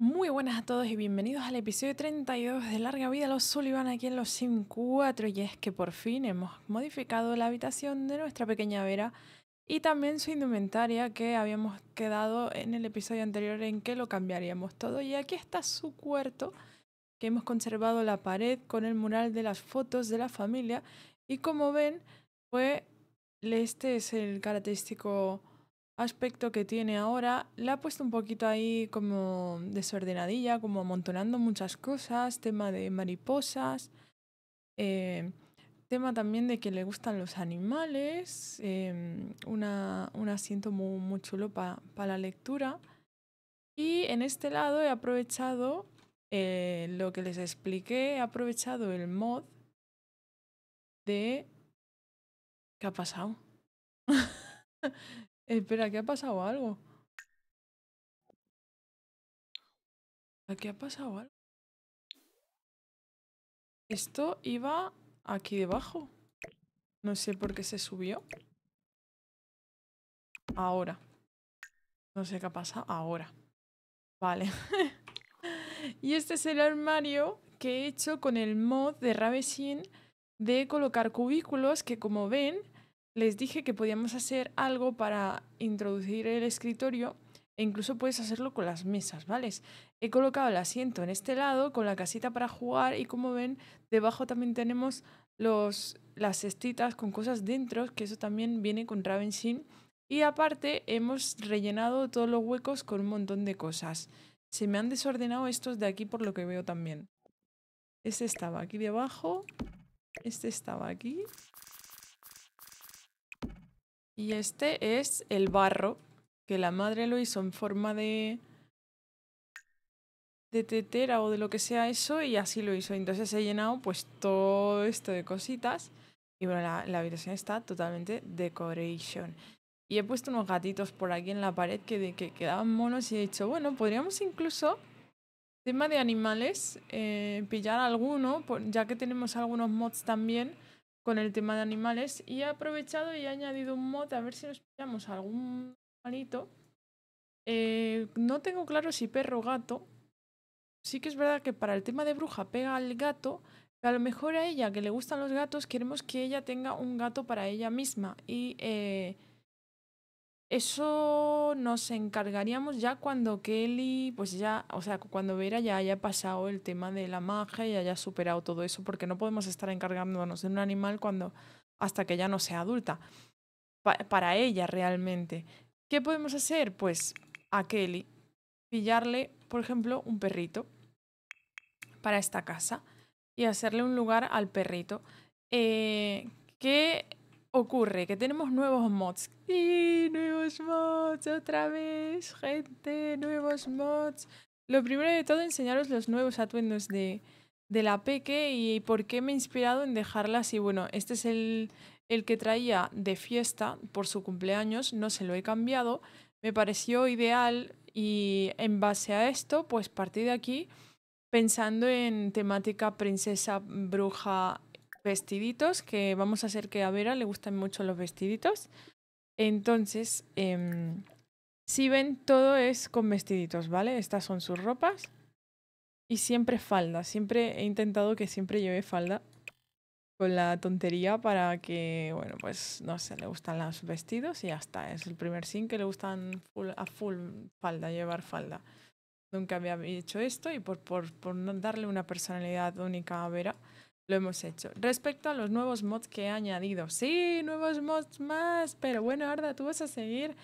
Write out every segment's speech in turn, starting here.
Muy buenas a todos y bienvenidos al episodio 32 de Larga Vida Los Sullivan aquí en los Sim 4 y es que por fin hemos modificado la habitación de nuestra pequeña Vera y también su indumentaria que habíamos quedado en el episodio anterior en que lo cambiaríamos todo y aquí está su cuarto que hemos conservado la pared con el mural de las fotos de la familia y como ven pues este es el característico aspecto que tiene ahora, la ha puesto un poquito ahí como desordenadilla, como amontonando muchas cosas, tema de mariposas, eh, tema también de que le gustan los animales, em, una, un asiento muy, muy chulo para la lectura. Y en este lado he aprovechado eh, lo que les expliqué, he aprovechado el mod de... ¿Qué ha pasado? Espera, ¿qué ha pasado algo? Aquí ha pasado algo. Esto iba aquí debajo. No sé por qué se subió. Ahora. No sé qué pasa ahora. Vale. y este es el armario que he hecho con el mod de Ravesin de colocar cubículos que como ven les dije que podíamos hacer algo para introducir el escritorio e incluso puedes hacerlo con las mesas, ¿vale? He colocado el asiento en este lado con la casita para jugar y como ven, debajo también tenemos los, las cestitas con cosas dentro, que eso también viene con Ravensin. Y aparte hemos rellenado todos los huecos con un montón de cosas. Se me han desordenado estos de aquí por lo que veo también. Este estaba aquí debajo. Este estaba aquí. Y este es el barro, que la madre lo hizo en forma de de tetera o de lo que sea eso y así lo hizo. Entonces he llenado pues todo esto de cositas y bueno, la, habitación está totalmente decoration. Y he puesto unos gatitos por aquí en la pared que, de, que quedaban monos y he dicho, bueno, podríamos incluso, tema de animales, eh, pillar alguno, ya que tenemos algunos mods también con el tema de animales y he aprovechado y he añadido un mod a ver si nos pillamos algún animalito. Eh, no tengo claro si perro gato. Sí que es verdad que para el tema de bruja pega al gato, pero a lo mejor a ella que le gustan los gatos queremos que ella tenga un gato para ella misma y eh, eso nos encargaríamos ya cuando Kelly, pues ya, o sea, cuando Vera ya haya pasado el tema de la magia y haya superado todo eso, porque no podemos estar encargándonos de un animal cuando hasta que ya no sea adulta. para ella realmente. ¿Qué podemos hacer? Pues a Kelly pillarle, por ejemplo, un perrito para esta casa y hacerle un lugar al perrito. Eh, que ocurre? Que tenemos nuevos mods. ¡Y nuevos mods! Otra vez, gente, nuevos mods. Lo primero de todo, enseñaros los nuevos atuendos de, de la Peque y por qué me he inspirado en dejarlas. Y Bueno, este es el, el que traía de fiesta por su cumpleaños, no se lo he cambiado. Me pareció ideal y en base a esto, pues partí de aquí pensando en temática princesa, bruja, vestiditos, que vamos a hacer que a Vera le gustan mucho los vestiditos. Entonces, em, si ven, todo es con vestiditos, ¿vale? Estas son sus ropas. Y siempre falda. Siempre he intentado que siempre lleve falda con la tontería para que, bueno, pues no sé, le gustan los vestidos y hasta Es el primer sin que le gustan a full falda, llevar falda. Nunca había hecho esto y por, por, por darle una personalidad única a Vera, lo hemos hecho. Respecto a los nuevos mods que he añadido, sí, nuevos mods más, pero bueno, Arda, tú vas a seguir.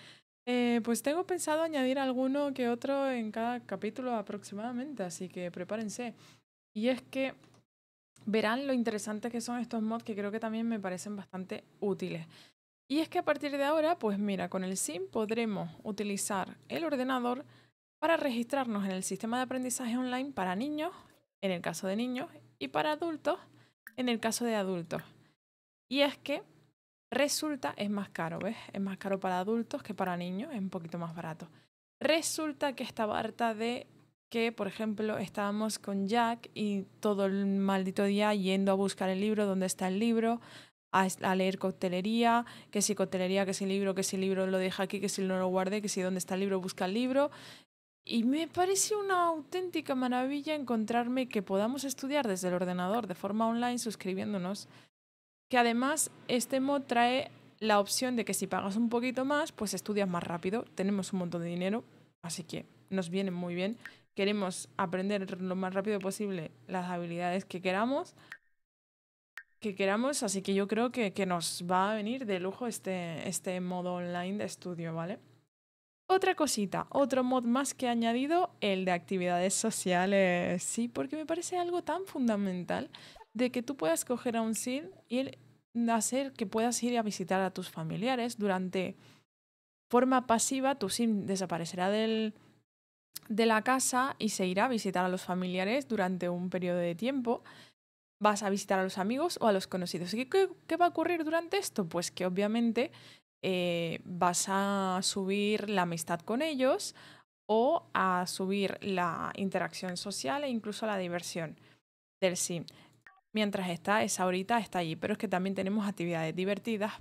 Eh, pues tengo pensado añadir alguno que otro en cada capítulo aproximadamente, así que prepárense. Y es que verán lo interesantes que son estos mods que creo que también me parecen bastante útiles. Y es que a partir de ahora, pues mira, con el SIM podremos utilizar el ordenador para registrarnos en el sistema de aprendizaje online para niños, en el caso de niños, y para adultos en el caso de adultos. Y es que resulta, es más caro, ¿ves? Es más caro para adultos que para niños, es un poquito más barato. Resulta que estaba harta de que, por ejemplo, estábamos con Jack y todo el maldito día yendo a buscar el libro, dónde está el libro, a, leer coctelería, que si coctelería, que si libro, que si libro lo deja aquí, que si no lo guarde, que si dónde está el libro, busca el libro, y me parece una auténtica maravilla encontrarme que podamos estudiar desde el ordenador de forma online suscribiéndonos. Que además este mod trae la opción de que si pagas un poquito más, pues estudias más rápido. Tenemos un montón de dinero, así que nos viene muy bien. Queremos aprender lo más rápido posible las habilidades que queramos. Que queramos, así que yo creo que, que nos va a venir de lujo este, este modo online de estudio, ¿vale? Otra cosita, otro mod más que he añadido, el de actividades sociales. Sí, porque me parece algo tan fundamental de que tú puedas coger a un sim y hacer que puedas ir a visitar a tus familiares durante forma pasiva, tu SIM desaparecerá del, de la casa y se irá a visitar a los familiares durante un periodo de tiempo. Vas a visitar a los amigos o a los conocidos. qué va a ocurrir durante esto? Pues que obviamente eh, vas a subir la amistad con ellos o a subir la interacción social e incluso la diversión del sim. Mientras está esa ahorita, está allí, pero es que también tenemos actividades divertidas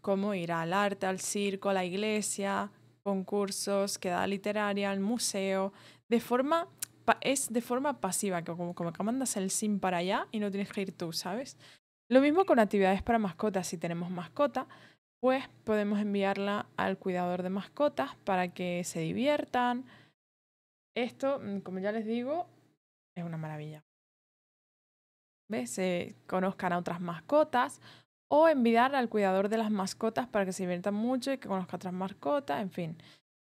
como ir al arte, al circo, a la iglesia, concursos, quedada literaria, al museo, de forma es de forma pasiva, como, como que mandas el sim para allá y no tienes que ir tú, ¿sabes? Lo mismo con actividades para mascotas, si tenemos mascota, pues podemos enviarla al cuidador de mascotas para que se diviertan. Esto, mm, como ya les digo, es una maravilla. ¿Ves? Se conozcan a otras mascotas o enviar al cuidador de las mascotas para que se diviertan mucho y que conozca otras mascotas, en fin.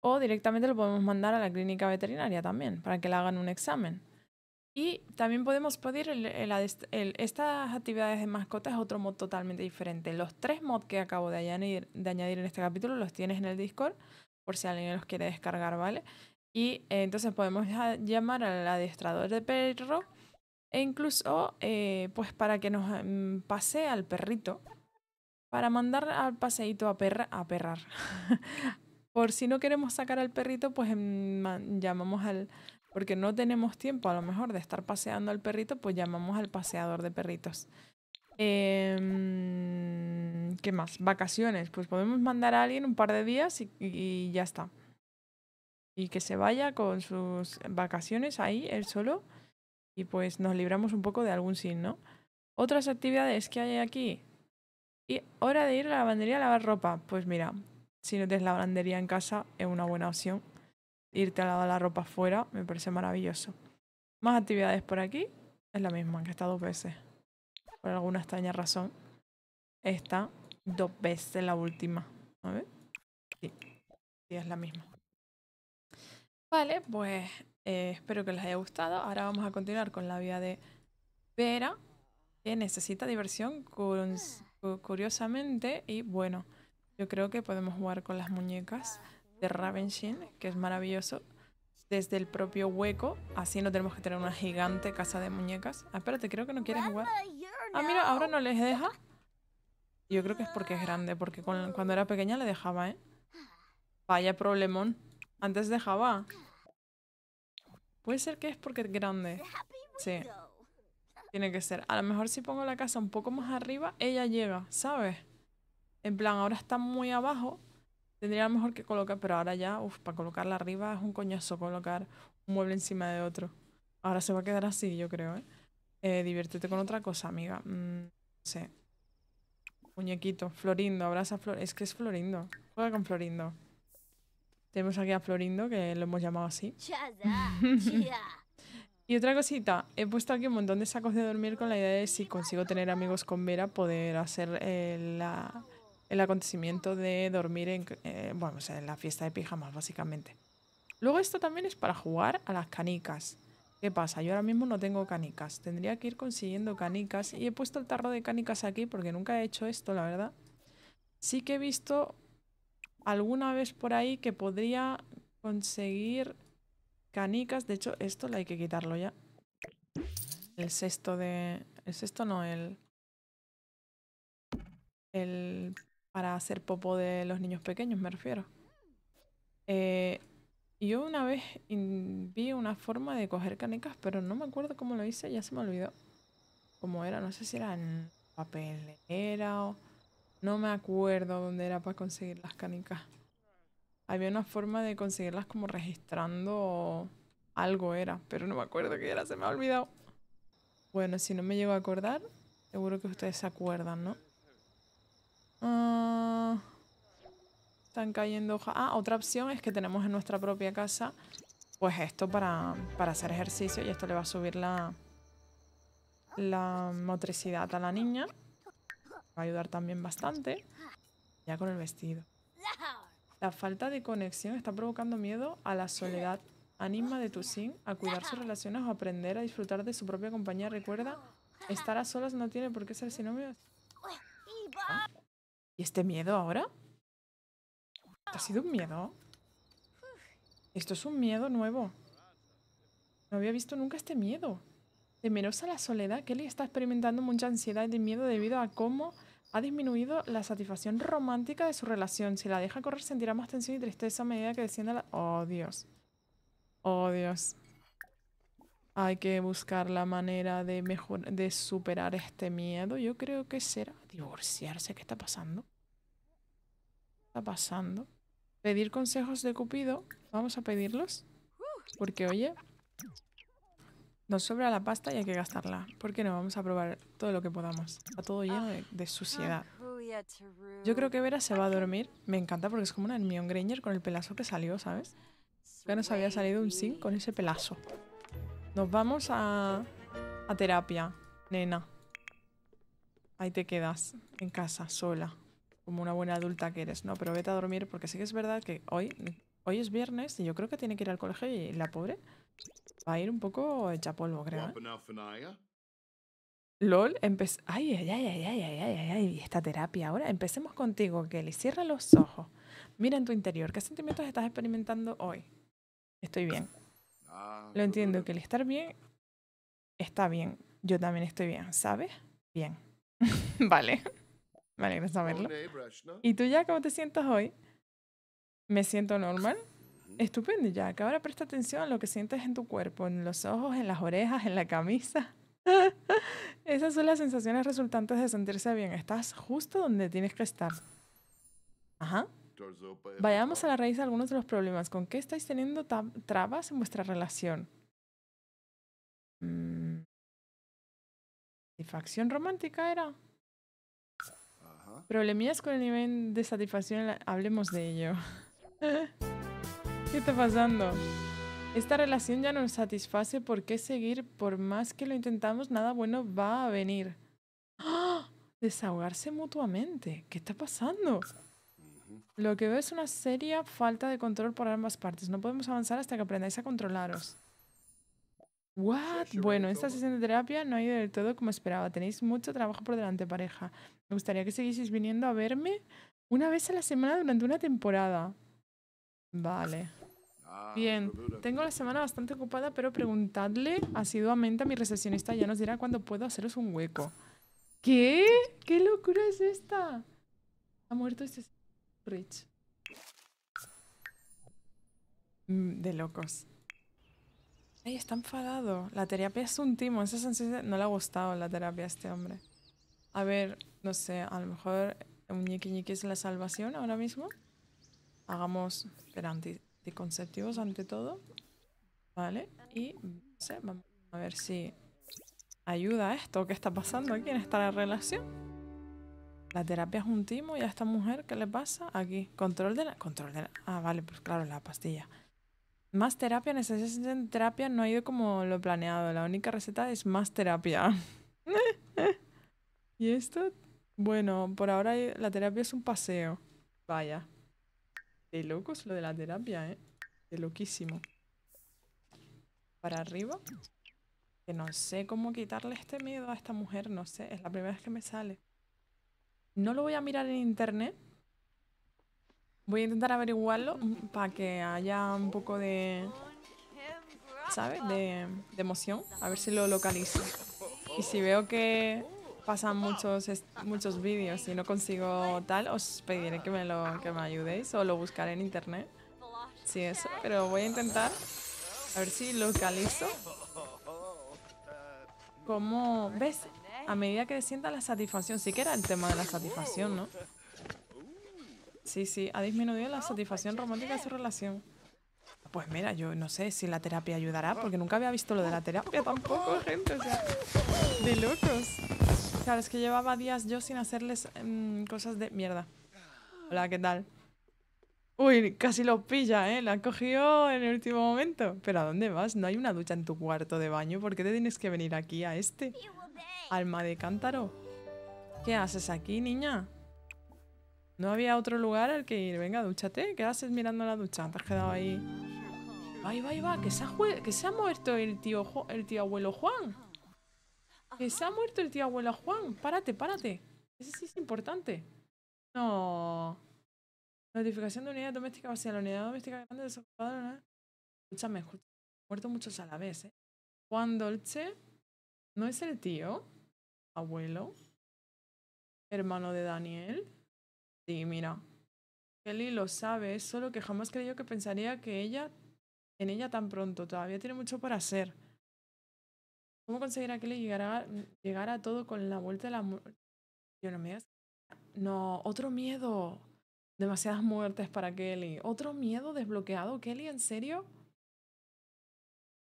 O directamente lo podemos mandar a la clínica veterinaria también para que le hagan un examen. Y también podemos pedir estas actividades de mascotas es otro mod totalmente diferente. Los tres mods que acabo de añadir, de añadir en este capítulo los tienes en el Discord, por si alguien los quiere descargar, ¿vale? Y eh, entonces podemos llamar al adiestrador de perro e incluso eh, pues para que nos mm, pase al perrito, para mandar al paseíto a, perra, a perrar. por si no queremos sacar al perrito, pues mm, llamamos al porque no tenemos tiempo a lo mejor de estar paseando al perrito, pues llamamos al paseador de perritos. Em, ¿Qué más? Vacaciones. Pues podemos mandar a alguien un par de días y, ya está. Y que se vaya con sus vacaciones ahí, él solo. Y pues nos libramos un poco de algún sin, ¿no? Otras actividades que hay aquí. Y hora de ir a la lavandería a lavar ropa. Pues mira, si no tienes lavandería en casa, es una buena opción irte a lavar la ropa afuera, me parece maravilloso. Más actividades por aquí, es la misma que está dos veces. Por alguna extraña razón, está dos veces la última. A Sí, es la misma. Vale, pues eh, espero que les haya gustado. Ahora vamos a continuar con la vía de Vera, que necesita diversión curiosamente. Y bueno, yo creo que podemos jugar con las muñecas de Ravenshin, que es maravilloso. Desde el propio hueco, así no tenemos que tener una gigante casa de muñecas. Ah, espérate, creo que no quieres jugar. Ah, mira, ahora no les deja. Yo creo que es porque es grande, porque cuando era pequeña le dejaba, ¿eh? Vaya problemón. Antes dejaba. Puede ser que es porque es grande. Sí. Tiene que ser. A lo mejor si pongo la casa un poco más arriba, ella llega, ¿sabes? En plan, ahora está muy abajo Tendría mejor que colocar, pero ahora ya, uff, para colocarla arriba es un coñazo colocar un mueble encima de otro. Ahora se va a quedar así, yo creo, ¿eh? eh diviértete con otra cosa, amiga. Mm, no sé. Muñequito, Florindo, abraza a Florindo. Es que es Florindo. Juega con Florindo. Tenemos aquí a Florindo, que lo hemos llamado así. y otra cosita, he puesto aquí un montón de sacos de dormir con la idea de si consigo tener amigos con Vera, poder hacer eh, la el acontecimiento de dormir en, eh, bueno, o sea, en la fiesta de pijamas, básicamente. Luego esto también es para jugar a las canicas. ¿Qué pasa? Yo ahora mismo no tengo canicas. Tendría que ir consiguiendo canicas. Y he puesto el tarro de canicas aquí porque nunca he hecho esto, la verdad. Sí que he visto alguna vez por ahí que podría conseguir canicas. De hecho, esto la hay que quitarlo ya. El sexto de... El sexto no, el... El para hacer popo de los niños pequeños, me refiero. Eh, yo una vez vi una forma de coger canicas, pero no me acuerdo cómo lo hice, ya se me olvidó cómo era, no sé si era en papelera o... No me acuerdo dónde era para conseguir las canicas. Había una forma de conseguirlas como registrando algo era, pero no me acuerdo qué era, se me ha olvidado. Bueno, si no me llego a acordar, seguro que ustedes se acuerdan, ¿no? Están cayendo hojas. Ah, otra opción es que tenemos en nuestra propia casa pues esto para, hacer ejercicio y esto le va a subir la, la motricidad a la niña. Va a ayudar también bastante. Ya con el vestido. La falta de conexión está provocando miedo a la soledad. Anima de sin a cuidar sus relaciones o aprender a disfrutar de su propia compañía. Recuerda, estar a solas no tiene por qué ser sinónimo. ¿Ah? ¿Y este miedo ahora? ¿Ha sido un miedo? Esto es un miedo nuevo. No había visto nunca este miedo. Temerosa la soledad, Kelly está experimentando mucha ansiedad y miedo debido a cómo ha disminuido la satisfacción romántica de su relación. Si la deja correr, sentirá más tensión y tristeza a medida que descienda la... Oh, Dios. Oh, Dios. Hay que buscar la manera de, mejor... de superar este miedo. Yo creo que será divorciarse. ¿Qué está pasando? ¿Qué está pasando? Pedir consejos de Cupido. Vamos a pedirlos. Porque, oye, nos sobra la pasta y hay que gastarla. ¿Por qué no? Vamos a probar todo lo que podamos. Está todo lleno de, suciedad. Yo creo que Vera se va a dormir. Me encanta porque es como una Hermione Granger con el pelazo que salió, ¿sabes? Ya nos había salido un sin con ese pelazo. Nos vamos a terapia, nena. Ahí te quedas, en casa, sola como una buena adulta que eres, ¿no? Pero vete a dormir porque sí que es verdad que hoy, hoy es viernes y yo creo que tiene que ir al colegio y la pobre va a ir un poco hecha polvo, creo. ¿eh? LOL, empecé... Ay, ay, ay, ay, ay, ay, ay, ay, esta terapia ahora. Empecemos contigo, Kelly. Cierra los ojos. Mira en tu interior. ¿Qué sentimientos estás experimentando hoy? Estoy bien. Ah, Lo entiendo, que el estar bien está bien. Yo también estoy bien, ¿sabes? Bien. vale. Me alegra saberlo. ¿Y tú ya cómo te sientas hoy? Me siento normal. Estupendo, ya. Que ahora presta atención a lo que sientes en tu cuerpo, en los ojos, en las orejas, en la camisa. Esas son las sensaciones resultantes de sentirse bien. Estás justo donde tienes que estar. Ajá. Vayamos a la raíz de algunos de los problemas. ¿Con qué estáis teniendo trabas en vuestra relación? Mm. ¿Satisfacción romántica era? Problemillas con el nivel de satisfacción, hablemos de ello. ¿Qué está pasando? Esta relación ya no nos satisface, ¿por qué seguir? Por más que lo intentamos, nada bueno va a venir. ¡Ah! Desahogarse mutuamente. ¿Qué está pasando? Lo que veo es una seria falta de control por ambas partes. No podemos avanzar hasta que aprendáis a controlaros. What? Bueno, esta sesión de terapia no ha ido del todo como esperaba. Tenéis mucho trabajo por delante, pareja. Me gustaría que seguísis viniendo a verme una vez a la semana durante una temporada. Vale. Ah, Bien, tengo la semana bastante ocupada, pero preguntadle asiduamente a mi recepcionista, ya nos dirá cuándo puedo haceros un hueco. ¿Qué? ¿Qué locura es esta? Ha muerto este Rich. Mm, de locos. Ay, está enfadado. La terapia es un timo. Esa sensación no le ha gustado la terapia a este hombre. A ver, no sé, a lo mejor un ñiqui ñiqui es la salvación ahora mismo. Hagamos pero anticonceptivos ante todo. ¿Vale? Y vamos a ver si ayuda esto. ¿Qué está pasando aquí en esta relación? La terapia es un timo y a esta mujer, ¿qué le pasa? Aquí, control de la... Control de la... Ah, vale, pues claro, la pastilla. Más terapia, de terapia, no ha ido como lo planeado. La única receta es más terapia. ¿Y esto? Bueno, por ahora la terapia es un paseo. Vaya. De locos lo de la terapia, ¿eh? De loquísimo. Para arriba. Que no sé cómo quitarle este miedo a esta mujer, no sé. Es la primera vez que me sale. No lo voy a mirar en internet Voy a intentar averiguarlo para que haya un poco de... ¿Sabes? De, emoción. A ver si lo localizo. Y si veo que pasan muchos, muchos vídeos y no consigo tal, os pediré que me, lo, que me ayudéis o lo buscaré en internet. Sí, eso. Pero voy a intentar a ver si localizo. ¿Cómo ¿Ves? A medida que sienta la satisfacción. Sí que era el tema de la satisfacción, ¿no? Sí, sí, ha disminuido la satisfacción pues, romántica de su relación. Pues mira, yo no sé si la terapia ayudará, porque nunca había visto lo de la terapia tampoco, gente, o sea, de locos. Claro, es que llevaba días yo sin hacerles mm, cosas de mierda. Hola, ¿qué tal? Uy, casi lo pilla, ¿eh? La cogió en el último momento. Pero ¿a dónde vas? ¿No hay una ducha en tu cuarto de baño? ¿Por qué te tienes que venir aquí a este? Alma de cántaro. ¿Qué haces aquí, niña? No había otro lugar al que ir. Venga, dúchate. ¿Qué haces mirando la ducha? Te has quedado ahí. Ahí va, va. Que se ha, que se ha muerto el tío, el tío abuelo Juan. Que se ha muerto el tío abuelo Juan. Párate, párate. Ese sí es importante. No. Notificación de unidad doméstica vacía. La unidad doméstica grande desocupada. no Escúchame, escúchame. Muerto muchos a la vez, ¿eh? Juan Dolce no es el tío, abuelo, hermano de Daniel. Sí, mira. Kelly lo sabe, es solo que jamás creyó que pensaría que ella en ella tan pronto. Todavía tiene mucho por hacer. ¿Cómo conseguirá que le llegar a todo con la vuelta de la muerte? No, me no, otro miedo. Demasiadas muertes para Kelly. ¿Otro miedo desbloqueado, Kelly? ¿En serio?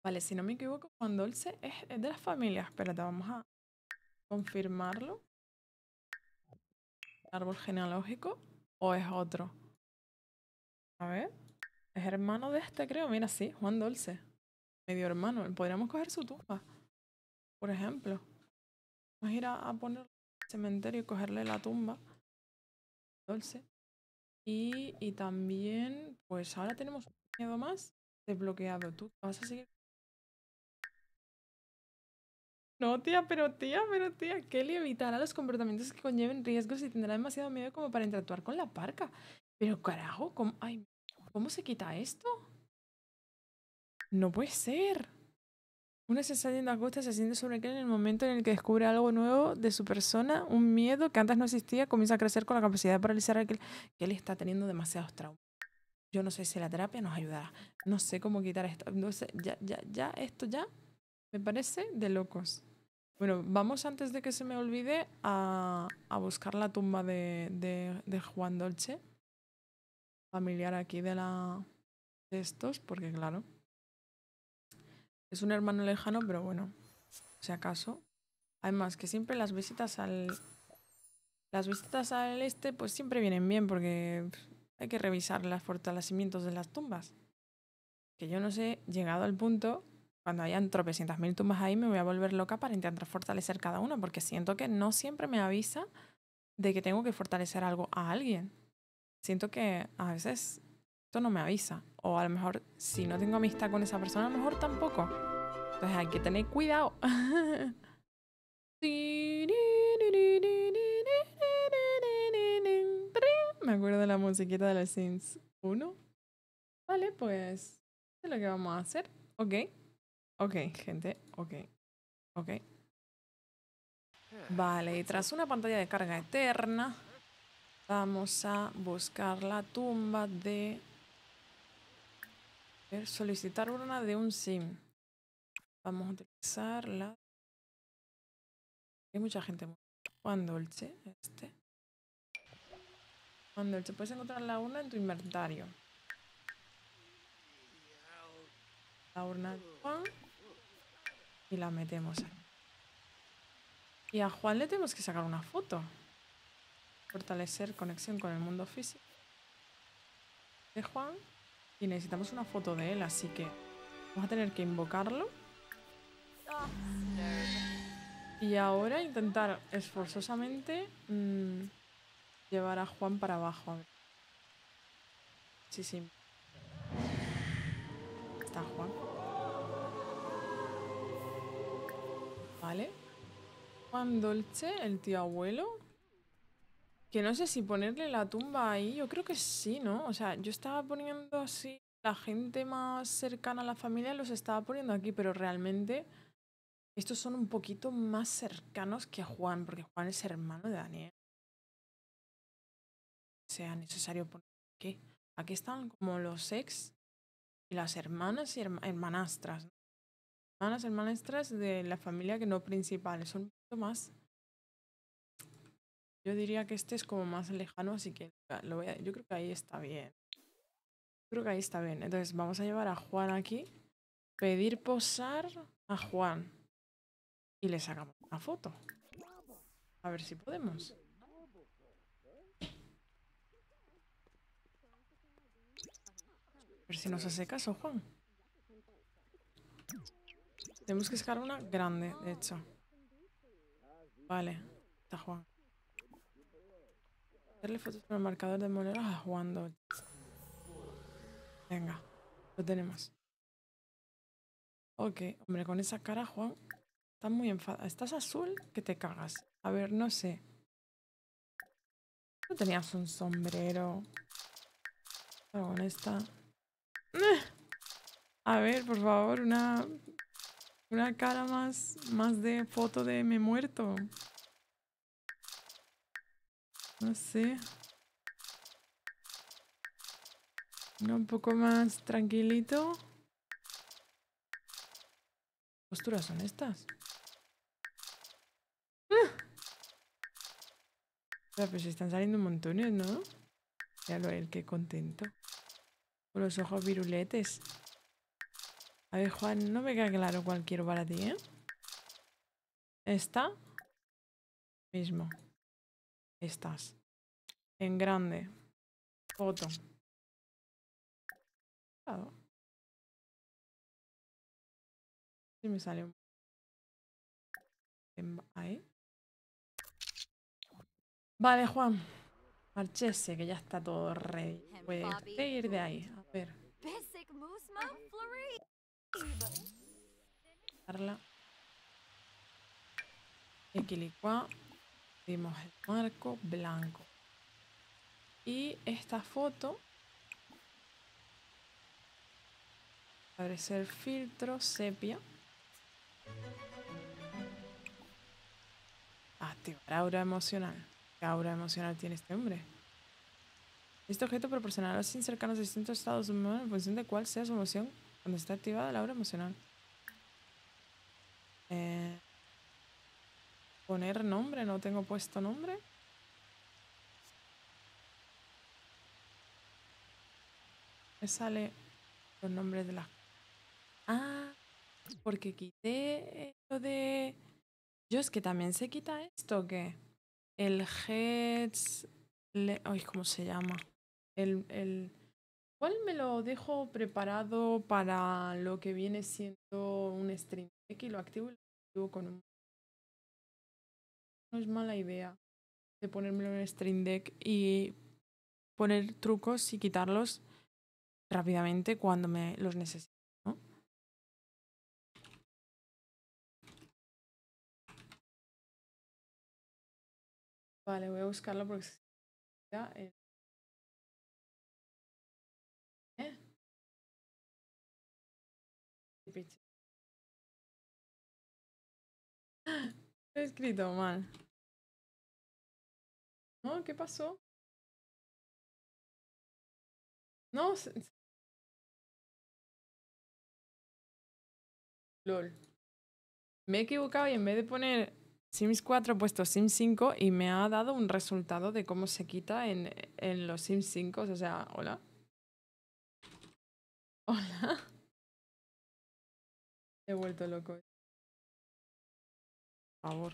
Vale, si no me equivoco, Juan Dulce es, es de las familias. Espérate, vamos a confirmarlo árbol genealógico o es otro? A ver. Es hermano de este, creo. Mira, sí, Juan Dulce. Medio hermano. Podríamos coger su tumba. Por ejemplo. Vamos a ir a, poner el cementerio y cogerle la tumba. Dulce. Y, y también, pues ahora tenemos un miedo más desbloqueado. Tú vas a seguir No, tía, pero tía, pero tía, Kelly evitará los comportamientos que conlleven riesgos y tendrá demasiado miedo como para interactuar con la parca. Pero carajo, ¿cómo, ay, ¿cómo se quita esto? No puede ser. Una sensación de angustia se siente sobre Kelly en el momento en el que descubre algo nuevo de su persona, un miedo que antes no existía, comienza a crecer con la capacidad de paralizar a Kelly. Kelly está teniendo demasiados traumas. Yo no sé si la terapia nos ayudará. No sé cómo quitar esto. No ya, ya, ya, esto ya me parece de locos. Bueno, vamos antes de que se me olvide a, a buscar la tumba de, de, Juan Dolce, familiar aquí de, la, de estos, porque claro, es un hermano lejano, pero bueno, si acaso. Además, que siempre las visitas al... Las visitas al este pues siempre vienen bien porque hay que revisar los fortalecimientos de las tumbas. Que yo no sé, llegado al punto, cuando hayan tropecientas mil tumbas ahí, me voy a volver loca para intentar fortalecer cada una, porque siento que no siempre me avisa de que tengo que fortalecer algo a alguien. Siento que a veces esto no me avisa, o a lo mejor si no tengo amistad con esa persona, a lo mejor tampoco. Entonces hay que tener cuidado. me acuerdo de la musiquita de los Sims 1. Vale, pues es lo que vamos a hacer. Ok. Ok, gente, ok, ok. Vale, y tras una pantalla de carga eterna, vamos a buscar la tumba de... Solicitar urna de un sim. Vamos a utilizar la... Hay mucha gente. Juan Dolce, este. Juan Dolce, puedes encontrar la urna en tu inventario. La urna de Juan. Y la metemos Y a Juan le tenemos que sacar una foto. Fortalecer conexión con el mundo físico de Juan. Y necesitamos una foto de él, así que vamos a tener que invocarlo. Y ahora intentar esforzosamente mm, llevar a Juan para abajo. Sí, sí. Está Juan. Vale. Juan Dolce, el tío abuelo. Que no sé si ponerle la tumba ahí. Yo creo que sí, ¿no? O sea, yo estaba poniendo así. La gente más cercana a la familia los estaba poniendo aquí, pero realmente estos son un poquito más cercanos que Juan, porque Juan es hermano de Daniel. Sea necesario poner aquí. Aquí están como los ex y las hermanas y hermanastras, ¿no? hermanas, hermanastras de la familia que no principales, son un poquito más. Yo diría que este es como más lejano, así que lo voy a, yo creo que ahí está bien. Creo que ahí está bien. Entonces vamos a llevar a Juan aquí, pedir posar a Juan y le sacamos una foto. A ver si podemos. A ver si nos hace caso, Juan. Tenemos que sacar una grande, de hecho. Vale, está Juan. Hacerle fotos con el marcador de monedas a Juan Venga, lo tenemos. Ok, hombre, con esa cara, Juan, Está muy enfadada. Estás azul que te cagas. A ver, no sé. No tenías un sombrero. Pero con esta. Eh. A ver, por favor, una una cara más, más de foto de me muerto. No sé. un poco más tranquilito. ¿Qué posturas son estas? Ah. O pues están saliendo montones, ¿no? Ya lo el que contento. Con los ojos viruletes. A ver, Juan, no me queda claro cuál quiero para ti, ¿eh? Esta. Mismo. Estas. En grande. Foto. Claro. Si me sale un... Ahí. Vale, Juan. Marchese, que ya está todo ready. Puede ir de ahí. A ver. Darla. Equilicua. Dimos el marco blanco. Y esta foto. el filtro sepia. Activar ah, aura emocional. ¿Qué aura emocional tiene este hombre? Este objeto proporcionará sin cercanos distintos estados humanos en función de cuál sea su emoción cuando está activada la aura emocional. Eh, poner nombre, no tengo puesto nombre. Me sale los nombres de la... Ah, porque quité esto de... Yo es que también se quita esto, que El heads... Le... Ay, ¿cómo se llama? El... el Igual me lo dejo preparado para lo que viene siendo un stream deck y lo activo y lo activo con un... No es mala idea de ponérmelo en stream deck y poner trucos y quitarlos rápidamente cuando me los necesito. ¿no? Vale, voy a buscarlo porque se he escrito mal. No, ¿qué pasó? No, LOL. Me he equivocado y en vez de poner Sims 4 he puesto Sims 5 y me ha dado un resultado de cómo se quita en, en los Sims 5. O sea, hola. Hola. He vuelto loco favor.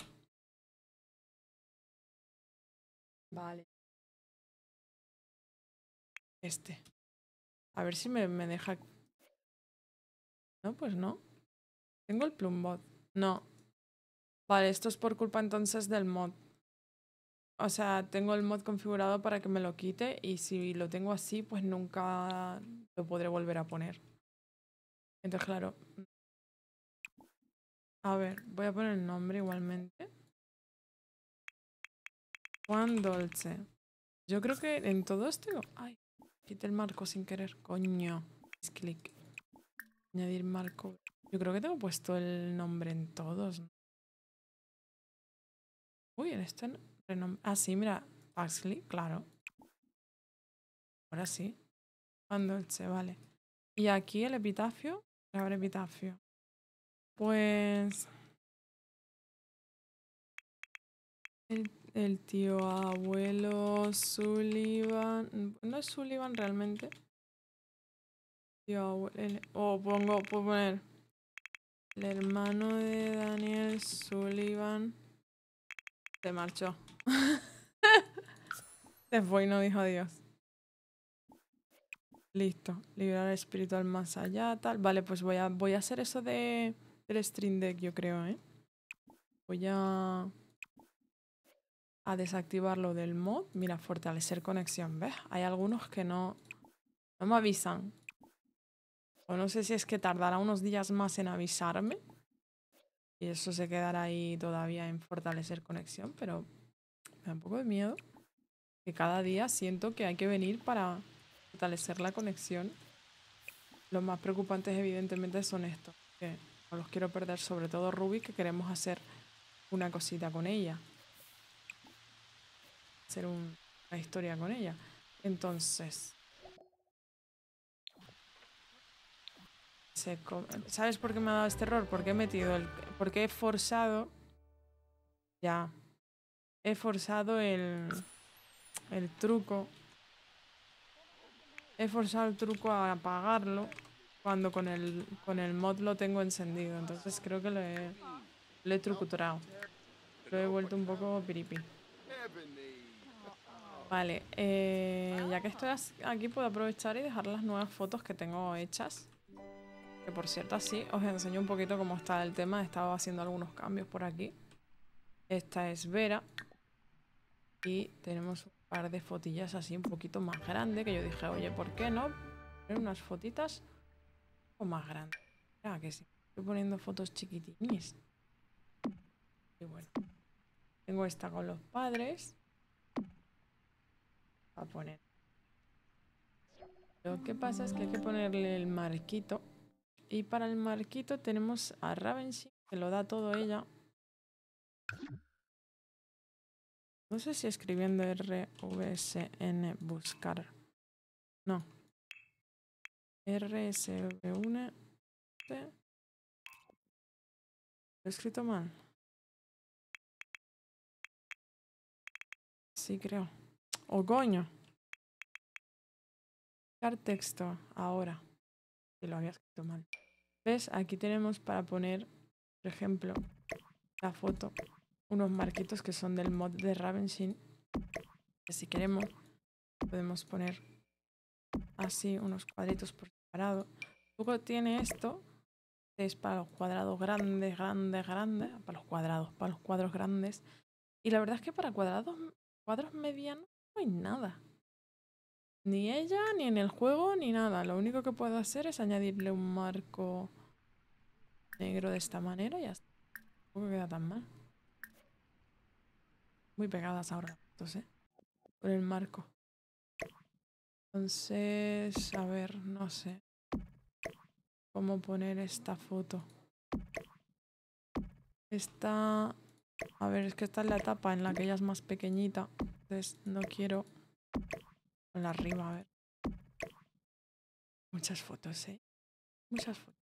Vale. Este. A ver si me, me deja... No, pues no. Tengo el plumbot. No. Vale, esto es por culpa entonces del mod. O sea, tengo el mod configurado para que me lo quite y si lo tengo así, pues nunca lo podré volver a poner. Entonces, claro, a ver, voy a poner el nombre igualmente. Juan Dolce. Yo creo que en todos tengo... Ay, quité el marco sin querer. Coño. Es clic. Añadir marco. Yo creo que tengo puesto el nombre en todos. Uy, en este renombre... Ah, sí, mira. Paxley, claro. Ahora sí. Juan Dolce, vale. Y aquí el epitafio. Grabar epitafio. Pues el, tío abuelo Sullivan, no es Sullivan realmente. Tío abuelo, o oh, pongo, puedo poner el hermano de Daniel Sullivan se marchó. se fue y no dijo adiós. Listo. Liberar el espíritu al más allá, tal. Vale, pues voy a, voy a hacer eso de el Stream Deck, yo creo, ¿eh? Voy a... A desactivarlo del mod. Mira, fortalecer conexión. ¿Ves? Hay algunos que no... No me avisan. O no sé si es que tardará unos días más en avisarme. Y eso se quedará ahí todavía en fortalecer conexión, pero me da un poco de miedo. Que cada día siento que hay que venir para fortalecer la conexión. Lo más preocupantes evidentemente son estos. Que no los quiero perder, sobre todo Ruby, que queremos hacer una cosita con ella. Hacer una historia con ella. Entonces... ¿Sabes por qué me ha dado este error? Porque he metido el... Porque he forzado... Ya. He forzado el... El truco. He forzado el truco a apagarlo cuando con el, con el mod lo tengo encendido. Entonces creo que lo he, lo he Lo he vuelto un poco piripi. Vale, eh, ya que estoy aquí puedo aprovechar y dejar las nuevas fotos que tengo hechas. Que por cierto, así os enseño un poquito cómo está el tema. He estado haciendo algunos cambios por aquí. Esta es Vera. Y tenemos un par de fotillas así un poquito más grande que yo dije, oye, ¿por qué no? Unas fotitas más grande. ya que sí. Estoy poniendo fotos chiquitines. Y bueno. Tengo esta con los padres. A poner. Lo que pasa es que hay que ponerle el marquito. Y para el marquito tenemos a Ravenshin, que lo da todo ella. No sé si escribiendo R, V, S, N, buscar. No, RSV1. Lo he escrito mal. Sí, creo. O oh, coño. texto ahora. Si lo había escrito mal. ¿Ves? Aquí tenemos para poner, por ejemplo, la foto. Unos marquitos que son del mod de Ravenshin. Que si queremos, podemos poner así unos cuadritos por Luego tiene esto, es para los cuadrados grandes, grandes, grandes, para los cuadrados, para los cuadros grandes. Y la verdad es que para cuadrados, cuadros medianos no hay nada. Ni ella, ni en el juego, ni nada. Lo único que puedo hacer es añadirle un marco negro de esta manera y ya está. Tampoco queda tan mal. Muy pegadas ahora, entonces, por el marco. Entonces, a ver, no sé cómo poner esta foto. Esta... A ver, es que esta es la etapa en la que ella es más pequeñita. Entonces no quiero... La arriba, a ver. Muchas fotos, ¿eh? Muchas fotos.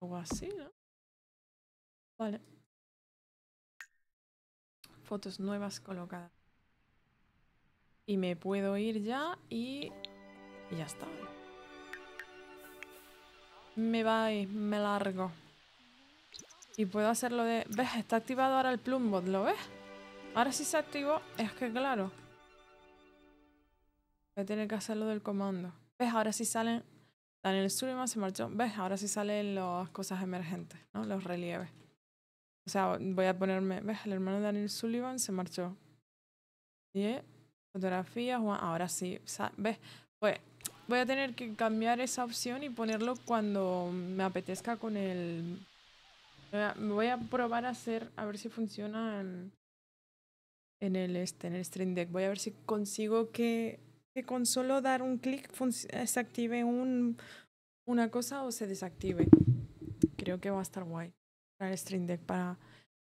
O así, ¿no? Fotos nuevas colocadas. Y me puedo ir ya y... ya está. Me voy, me largo. Y puedo hacerlo de... ¿Ves? Está activado ahora el Plumbot, ¿lo ves? Ahora sí se activó, es que claro. Voy a tener que hacerlo del comando. ¿Ves? Ahora sí salen... Daniel Suleiman se marchó. ¿Ves? Ahora sí salen las cosas emergentes, ¿no? Los relieves. O sea, voy a ponerme, ves, el hermano Daniel Sullivan se marchó. Y fotografía, Juan, ahora sí, ves, pues voy a tener que cambiar esa opción y ponerlo cuando me apetezca con el... voy a probar a hacer, a ver si funciona en, el, este, en el Stream Deck. Voy a ver si consigo que, que con solo dar un clic eh, se active un, una cosa o se desactive. Creo que va a estar guay el Stream Deck para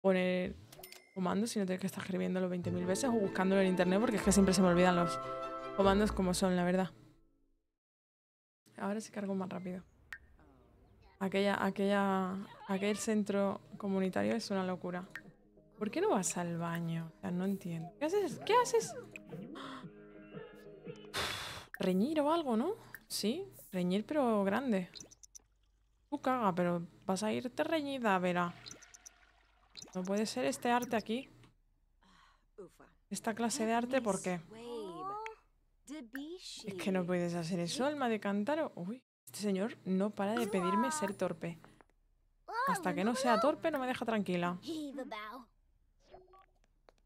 poner comandos, y no tener que estar escribiéndolo 20.000 veces o buscándolo en internet, porque es que siempre se me olvidan los comandos como son, la verdad. Ahora sí cargo más rápido. Aquella, aquella, aquel centro comunitario es una locura. ¿Por qué no vas al baño? O sea, no entiendo. ¿Qué haces? ¿Qué haces? Reñir o algo, ¿no? Sí, reñir pero grande caga, pero vas a irte reñida, Vera. No puede ser este arte aquí. Esta clase de arte, ¿por qué? Es que no puedes hacer eso, alma de cántaro. Uy, este señor no para de pedirme ser torpe. Hasta que no sea torpe no me deja tranquila.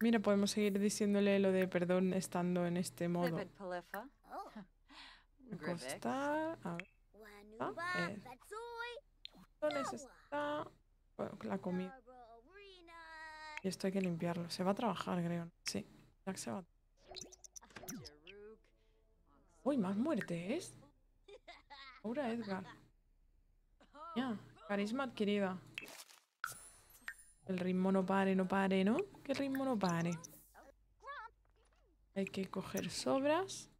Mira, podemos seguir diciéndole lo de perdón estando en este modo está... la comida. Y esto hay que limpiarlo. Se va a trabajar, creo. Sí, se va. Uy, más muertes. Ahora Edgar. Ya, carisma adquirida. El ritmo no pare, no pare, ¿no? Que el ritmo no pare. Hay que coger sobras.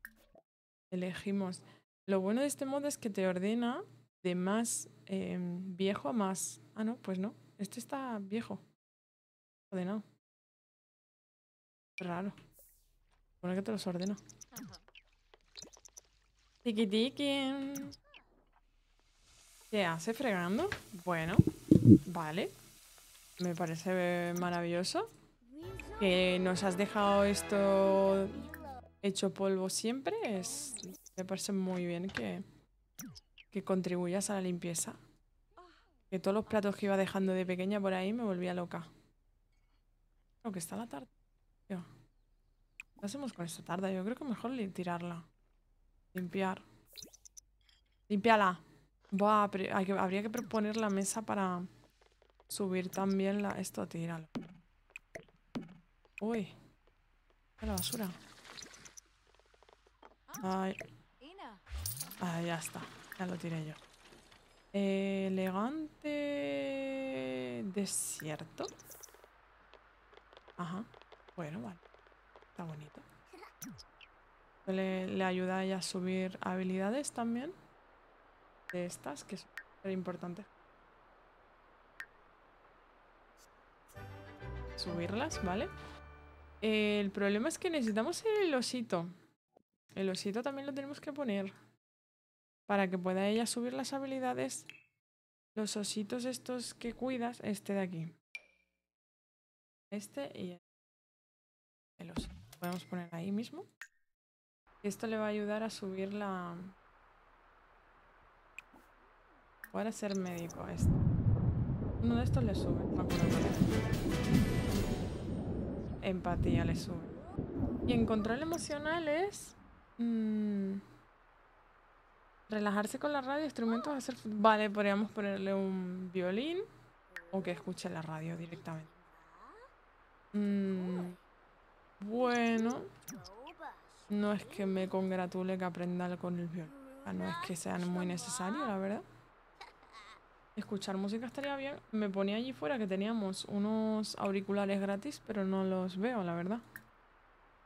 Elegimos. Lo bueno de este modo es que te ordena de más em, viejo a más. Ah, no, pues no. Este está viejo. Ordenado. Raro. Supongo que te los ordeno. Tiki tiki. ¿Qué hace fregando? Bueno, vale. Me parece maravilloso. Que nos has dejado esto hecho polvo siempre. Es, me parece muy bien que que contribuyas a la limpieza. Que todos los platos que iba dejando de pequeña por ahí me volvía loca. Creo que está la tarta. ¿Qué hacemos con esta tarta? Yo creo que mejor tirarla. Limpiar. Limpiala. Va habría que proponer la mesa para subir también la... Esto, tíralo. Uy. La basura. Ay. Ah, ya está. Ya lo tiré yo. elegante... Desierto. Ajá. Bueno, vale. Está bonito. Le, ayuda a subir habilidades también. De estas, que es importante Subirlas, ¿vale? el problema es que necesitamos el osito. El osito también lo tenemos que poner para que pueda ella subir las habilidades, los ositos estos que cuidas, este de aquí. Este y el oso. Podemos poner ahí mismo. Esto le va a ayudar a subir la... Para ser médico este. Uno de estos le sube, Empatía le sube. Y en control emocional es... Mmm... Relajarse con la radio, instrumentos, hacer... Vale, podríamos ponerle un violín o que escuche la radio directamente. Mm, bueno, no es que me congratule que aprenda con el violín. No es que sea muy necesario, la verdad. Escuchar música estaría bien. Me ponía allí fuera que teníamos unos auriculares gratis, pero no los veo, la verdad.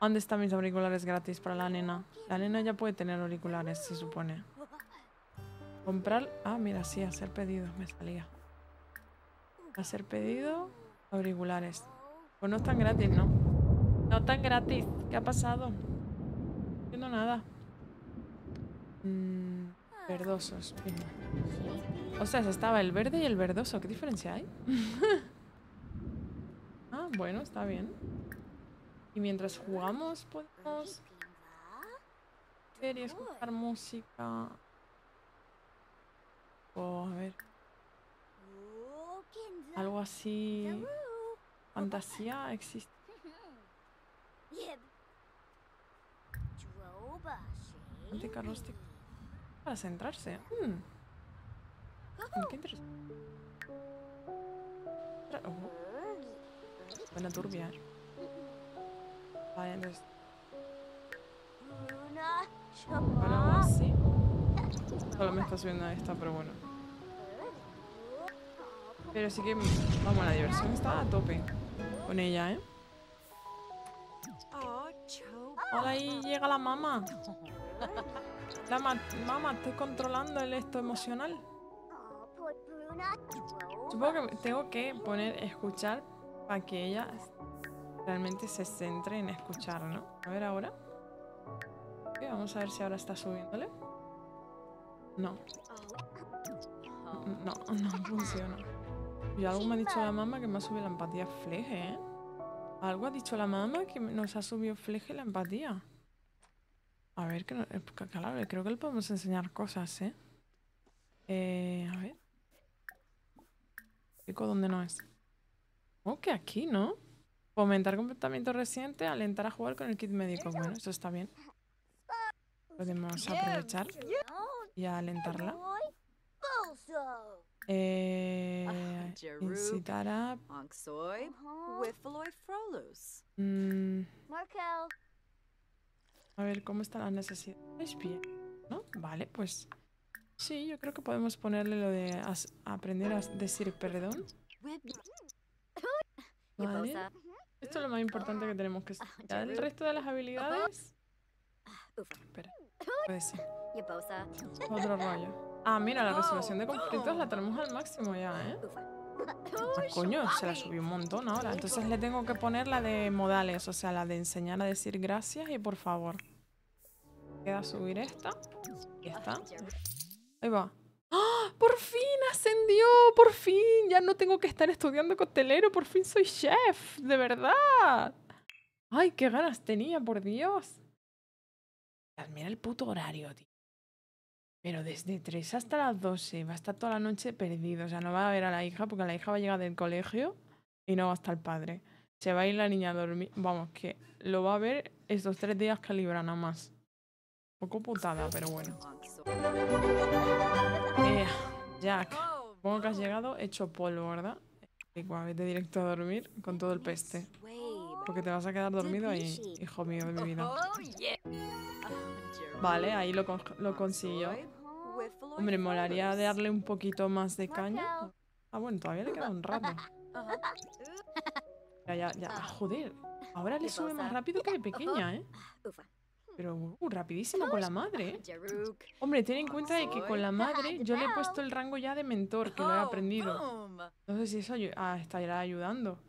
¿Dónde están mis auriculares gratis para la nena? La nena ya puede tener auriculares, se supone. Comprar... Ah, mira, sí, hacer pedido. me salía. Hacer pedido, auriculares. Pues no tan gratis, ¿no? No tan gratis. ¿Qué ha pasado? No entiendo nada. Mm, verdosos. O sea, estaba el verde y el verdoso. ¿Qué diferencia hay? ah, bueno, está bien. Y mientras jugamos podemos... y escuchar música... Oh, a ver. Algo así. Fantasía existe. Anticarrostic. Este para centrarse. Hmm. hmm qué interesante. Oh. Buena turbia. Vale, entonces. Algo así. Solo me está subiendo a esta, pero bueno. Pero sí que, vamos, la diversión está a tope con ella, ¿eh? Hola, ahí llega la mamá. La mamá, estoy controlando el esto emocional. Supongo que tengo que poner escuchar para que ella realmente se centre en escuchar, ¿no? A ver ahora. vamos a ver si ahora está subiéndole. No. No, no funciona. Y algo me ha dicho la mamá que me ha subido la empatía fleje, ¿eh? Algo ha dicho la mamá que nos ha subido fleje la empatía. A ver, que no, eh, claro, eh, creo que le podemos enseñar cosas, ¿eh? Eh, a ver. Pico dónde no es. Oh, que aquí, ¿no? Fomentar comportamiento reciente, alentar a jugar con el kit médico. Bueno, eso está bien. Podemos aprovechar y alentarla. Eh incitará. Mm. A ver, ¿cómo están las necesidades? Pues ¿no? Vale, pues sí, yo creo que podemos ponerle lo de aprender a decir perdón. Vale. Esto es lo más importante que tenemos que hacer ah, El resto de las habilidades... Ah, Espera. ser Otro rollo. Ah, mira, la resolución de conflictos la tenemos al máximo ya, ¿eh? Ah, coño, se la subió un montón ahora. Entonces le tengo que poner la de modales, o sea, la de enseñar a decir gracias y por favor. Queda subir esta. Y está. Ahí va. ¡Ah! ¡Por fin ascendió! ¡Por fin! Ya no tengo que estar estudiando costelero. Por fin soy chef. De verdad. ¡Ay, qué ganas tenía, por Dios! Mira el puto horario, tío. Pero desde 3 hasta las 12 va a estar toda la noche perdido. O sea, no va a ver a la hija porque la hija va a llegar del colegio y no va a estar el padre. Se va a ir la niña a dormir. Vamos, que lo va a ver estos tres días que nada más. Un poco putada, pero bueno. Eh, Jack, supongo que has llegado hecho polvo, ¿verdad? Igual, Vete directo a dormir con todo el peste. Porque te vas a quedar dormido ahí, hijo mío de mi vida. Oh, Vale, ahí lo, consiguió. Hombre, molaría darle un poquito más de caña. Ah, bueno, todavía le queda un rato. Ya, ya, ya. Ah, joder, ahora le sube más rápido que de pequeña, ¿eh? Pero uh, rapidísimo con la madre, ¿eh? Hombre, ten en cuenta de que con la madre yo le he puesto el rango ya de mentor, que lo he oh, aprendido. No sé si eso estaría ah, estará ayudando.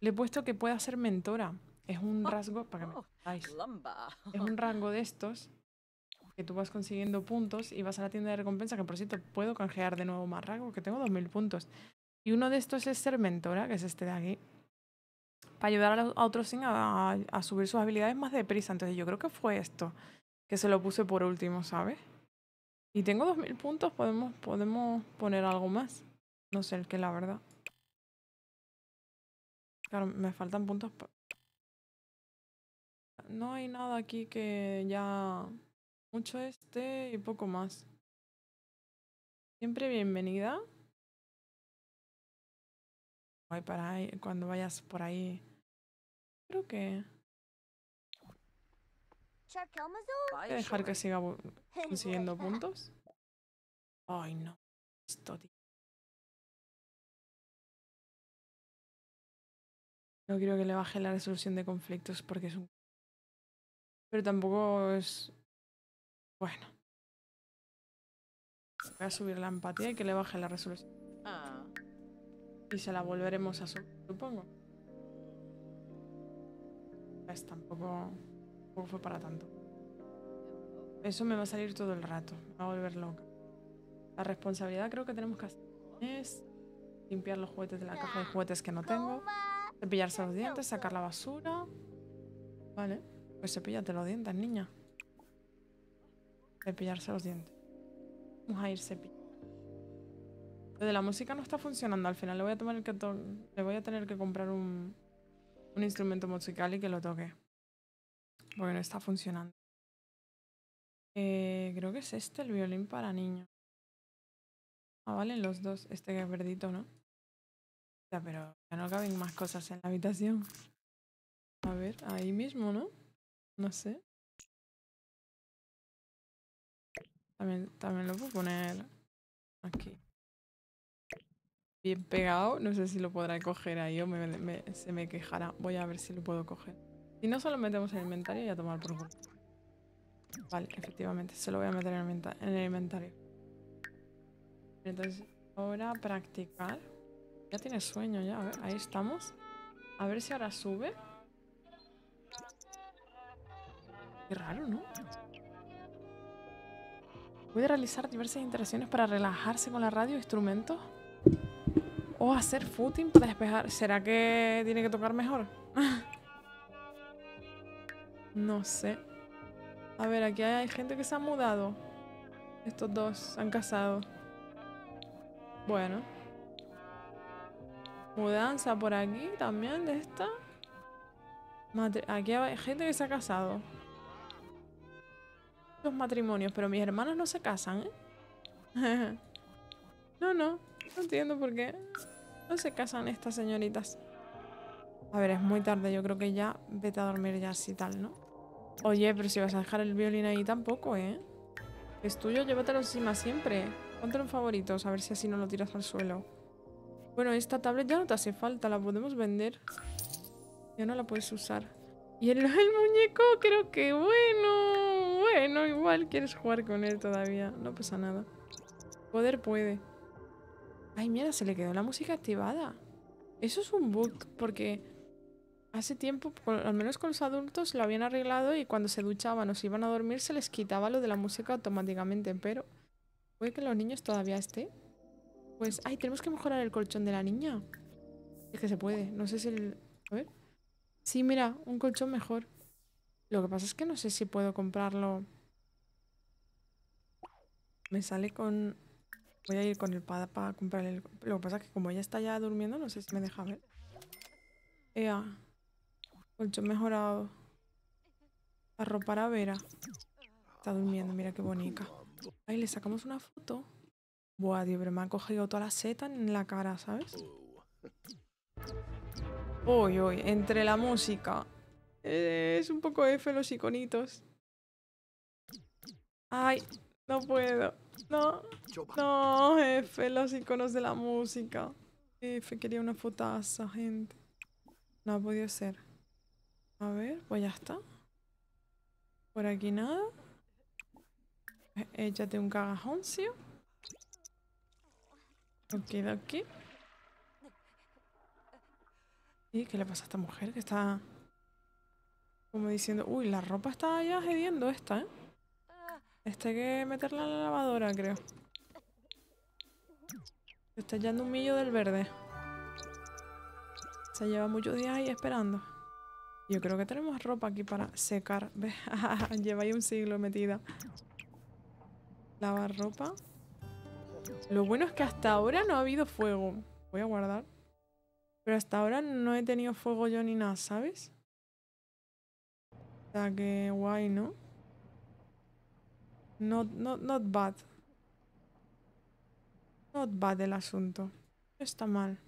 Le he puesto que pueda ser mentora. Es un ah. rasgo... Para que oh, Es un rango de estos que tú vas consiguiendo puntos y vas a la tienda de recompensa, que por cierto puedo canjear de nuevo más rango, Porque tengo 2.000 puntos. Y uno de estos es ser mentora, que es este de aquí, para ayudar a, otros sin a, subir sus habilidades más deprisa. Entonces yo creo que fue esto, que se lo puse por último, ¿sabes? Y tengo 2.000 puntos, podemos, podemos poner algo más. No sé el que, la verdad. Claro, me faltan puntos. No hay nada aquí que ya mucho este y poco más. Siempre bienvenida. para cuando vayas por ahí. Creo que... Voy a dejar que siga consiguiendo puntos. Ay, no. Esto, No quiero que le baje la resolución de conflictos porque es un... Pero tampoco es bueno. Voy a subir la empatía y que le baje la resolución. Ah. Y se la volveremos a subir, supongo. Pues tampoco, tampoco fue para tanto. Eso me va a salir todo el rato. Me va a volver loca. La responsabilidad creo que tenemos que hacer es limpiar los juguetes de la caja de juguetes que no tengo. Cepillarse los dientes, sacar la basura. Vale. Pues cepillate los dientes, niña. Cepillarse los dientes. Vamos a ir cepillando. Lo de la música no está funcionando. Al final le voy a, tomar que le voy a tener que comprar un, un instrumento musical y que lo toque. Porque no está funcionando. Eh, creo que es este, el violín para niños. Ah, valen los dos. Este que es verdito, ¿no? Ya, pero ya no caben más cosas en la habitación. A ver, ahí mismo, ¿no? No sé. También, también lo puedo poner aquí. Bien pegado. No sé si lo podrá coger ahí o se me quejará. Voy a ver si lo puedo coger. Si no, solo metemos en el inventario y a tomar por culo. Vale, efectivamente. Se lo voy a meter en el, inventario. Entonces, ahora practicar. Ya tiene sueño ya. ver, ahí estamos. A ver si ahora sube. Qué raro, ¿no? Puede realizar diversas interacciones para relajarse con la radio, instrumentos. O hacer footing para despejar. ¿Será que tiene que tocar mejor? no sé. A ver, aquí hay gente que se ha mudado. Estos dos se han casado. Bueno. Mudanza por aquí también de esta. aquí hay gente que se ha casado los matrimonios, pero mis hermanas no se casan, ¿eh? no, no, no entiendo por qué no se casan estas señoritas. A ver, es muy tarde, yo creo que ya vete a dormir ya si tal, ¿no? Oye, pero si vas a dejar el violín ahí tampoco, ¿eh? Es tuyo, llévatelo encima siempre. ponte un favoritos, a ver si así no lo tiras al suelo. Bueno, esta tablet ya no te hace falta, la podemos vender. Ya no la puedes usar. Y el muñeco, creo que bueno no igual quieres jugar con él todavía. No pasa nada. Poder puede. Ay, mira, se le quedó la música activada. Eso es un bug, porque hace tiempo, al menos con los adultos, lo habían arreglado y cuando se duchaban o se iban a dormir se les quitaba lo de la música automáticamente, pero puede que los niños todavía esté. Pues, ay, tenemos que mejorar el colchón de la niña. Es que se puede, no sé si el... A ver. Sí, mira, un colchón mejor. Lo que pasa es que no sé si puedo comprarlo. Me sale con... Voy a ir con el Pada para comprar el... Lo que pasa es que como ella está ya durmiendo, no sé si me deja ver. Ea. Colchón pues mejorado. arropar para a Vera. Está durmiendo, mira qué bonita. Ahí le sacamos una foto. Buah, Dios pero me ha cogido toda la seta en la cara, ¿sabes? Uy, uy, entre la música, eh, es un poco F los iconitos. Ay, no puedo. No, no, F los iconos de la música. F quería una fotaza, gente. No ha podido ser. A ver, pues ya está. Por aquí nada. Eh, échate un cagajoncio. Ok, aquí. ¿Y qué le pasa a esta mujer que está como diciendo, uy, la ropa está ya cediendo esta, ¿eh? Esta hay que meterla en la lavadora, creo. Está hallando un millo del verde. Se lleva muchos días ahí esperando. Yo creo que tenemos ropa aquí para secar. Lleva ahí un siglo metida. Lavar ropa. Lo bueno es que hasta ahora no ha habido fuego. Voy a guardar. Pero hasta ahora no he tenido fuego yo ni nada, ¿sabes? sea que guay, ¿no? Not, not, not bad. Not bad el asunto. No está mal.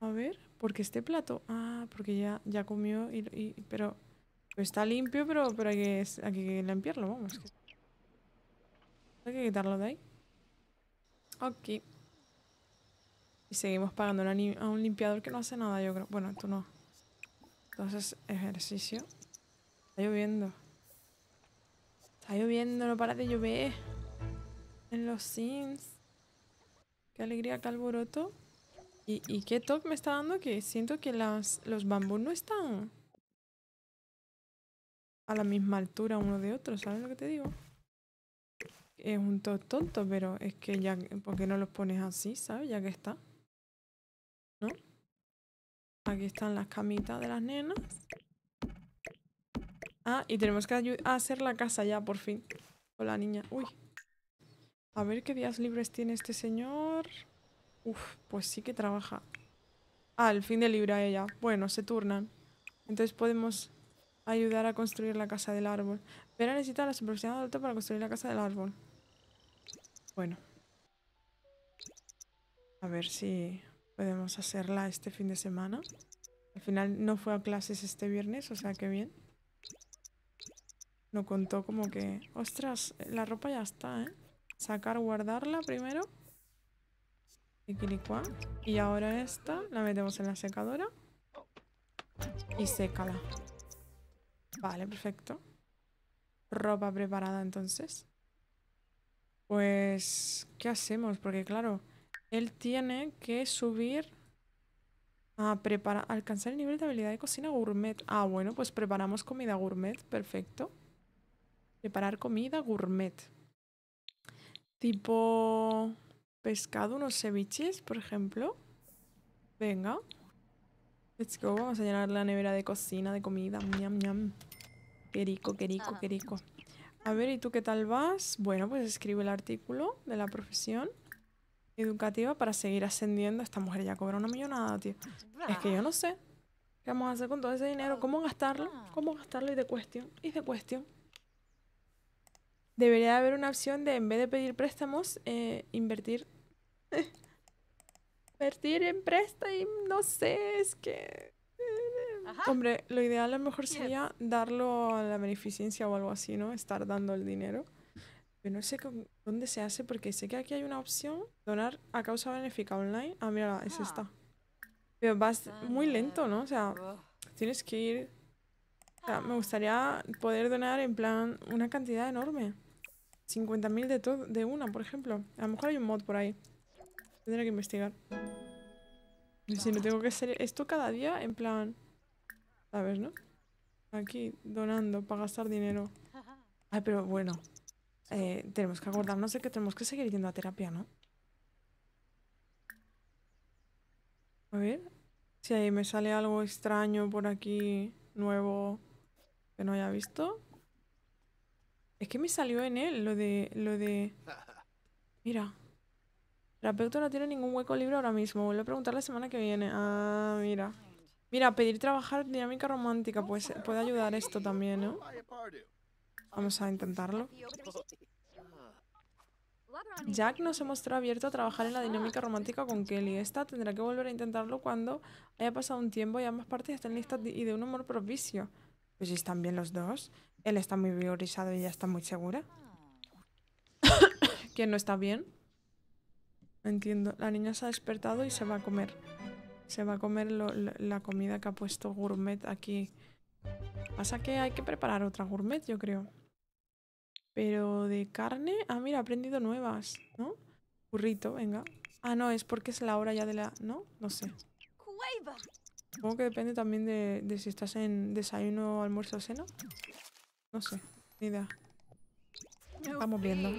A ver, porque este plato... Ah, porque ya, ya comió y... y pero... Pues está limpio, pero, pero hay, que, hay que limpiarlo, vamos. Hay que quitarlo de ahí. Ok. Y seguimos pagando a un limpiador que no hace nada, yo creo. Bueno, tú no. Entonces, ejercicio. Está lloviendo. Está lloviendo, no para de llover. En los Sims. Qué alegría, qué alboroto. Y, y qué top me está dando que siento que las, los bambús no están a la misma altura uno de otro, ¿sabes lo que te digo? Es un top tonto, pero es que ya, ¿por qué no los pones así, sabes? Ya que está. Aquí están las camitas de las nenas. Ah, y tenemos que hacer la casa ya, por fin. la niña. Uy. A ver qué días libres tiene este señor. Uf, pues sí que trabaja. Ah, el fin de a ella. Bueno, se turnan. Entonces podemos ayudar a construir la casa del árbol. Pero necesita la superficie alta para construir la casa del árbol. Bueno. A ver si... Podemos hacerla este fin de semana. Al final no fue a clases este viernes, o sea que bien. No contó como que... Ostras, la ropa ya está, ¿eh? Sacar, guardarla primero. Y Y ahora esta la metemos en la secadora. Y sécala. Vale, perfecto. Ropa preparada entonces. Pues, ¿qué hacemos? Porque claro, él tiene que subir a preparar, alcanzar el nivel de habilidad de cocina gourmet. Ah, bueno, pues preparamos comida gourmet, perfecto. Preparar comida gourmet. Tipo pescado, unos ceviches, por ejemplo. Venga. Let's go, vamos a llenar la nevera de cocina, de comida. Miam, miam. Querico rico, qué rico, rico. A ver, ¿y tú qué tal vas? Bueno, pues escribe el artículo de la profesión educativa para seguir ascendiendo. Esta mujer ya cobra una millonada, tío. Es que yo no sé qué vamos a hacer con todo ese dinero, cómo gastarlo, cómo gastarlo y de cuestión, y de cuestión. Debería haber una opción de, en vez de pedir préstamos, eh, invertir. invertir en préstamo, no sé, es que... Hombre, lo ideal a lo mejor sería darlo a la beneficencia o algo así, ¿no? Estar dando el dinero. Pero no sé dónde se hace porque sé que aquí hay una opción. Donar a causa benéfica online. Ah, mira, es ah. esta. Pero vas muy lento, ¿no? O sea, ah. tienes que ir... O sea, me gustaría poder donar en plan una cantidad enorme. 50.000 de, de una, por ejemplo. A lo mejor hay un mod por ahí. Tendré que investigar. Y si no tengo que hacer esto cada día, en plan... ver, no? Aquí, donando para gastar dinero. Ay, pero bueno, eh, tenemos que acordarnos de que tenemos que seguir yendo a terapia, ¿no? A ver si ahí me sale algo extraño por aquí, nuevo, que no haya visto. Es que me salió en él lo de... Lo de... Mira. Terapeuta no tiene ningún hueco libre ahora mismo. voy a preguntar la semana que viene. Ah, mira. Mira, pedir trabajar dinámica romántica pues, puede ayudar esto también, ¿no? Vamos a intentarlo. Jack no se mostró abierto a trabajar en la dinámica romántica con Kelly. Esta tendrá que volver a intentarlo cuando haya pasado un tiempo y ambas partes estén listas y de un humor propicio. Pues si están bien los dos. Él está muy vigorizado y ya está muy segura. ¿Quién no está bien? Entiendo. La niña se ha despertado y se va a comer. Se va a comer la comida que ha puesto Gourmet aquí. Pasa que hay que preparar otra Gourmet, yo creo. Pero de carne... Ah, mira, he aprendido nuevas, ¿no? Burrito, venga. Ah, no, es porque es la hora ya de la... ¿No? No sé. Supongo que depende también de, si estás en desayuno, almuerzo o cena. No sé, ni idea. Vamos viendo.